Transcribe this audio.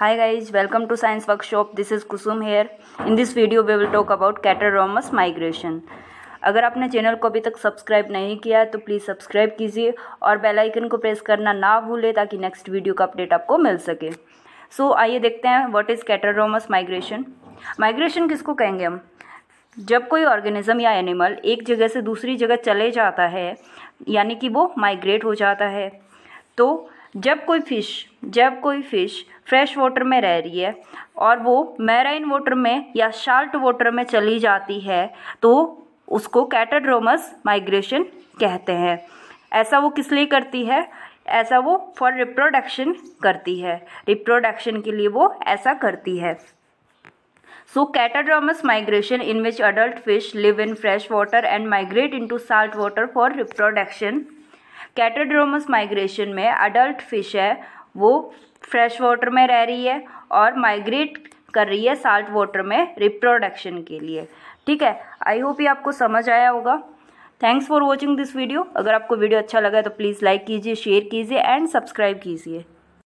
Hi guys, welcome to Science Workshop. This is Kusum here. In this video we will talk about Catteromous migration. अगर आपने channel को अभी तक subscribe नहीं किया है तो प्लीज़ सब्सक्राइब कीजिए और बेल आइकन को प्रेस करना ना भूलें ताकि नेक्स्ट वीडियो का अपडेट आपको मिल सके सो so, आइए देखते हैं what is catadromous migration migration किसको कहेंगे हम जब कोई ऑर्गेनिज़म या एनिमल एक जगह से दूसरी जगह चले जाता है यानी कि वो माइग्रेट हो जाता है तो जब कोई फ़िश जब कोई फ़िश फ्रेश वाटर में रह रही है और वो मैराइन वाटर में या शाल्ट वाटर में चली जाती है तो उसको कैटाड्रोमस माइग्रेशन कहते हैं ऐसा वो किस लिए करती है ऐसा वो फॉर रिप्रोडक्शन करती है रिप्रोडक्शन के लिए वो ऐसा करती है catadromous migration in which adult fish live in fresh water and migrate into salt water for reproduction catadromous migration में अडल्ट फिश है वो फ्रेश वाटर में रह रही है और माइग्रेट कर रही है साल्ट वाटर में रिप्रोडक्शन के लिए ठीक है आई होप ये आपको समझ आया होगा thanks for watching this video अगर आपको वीडियो अच्छा लगा तो प्लीज़ लाइक कीजिए शेयर कीजिए एंड सब्सक्राइब कीजिए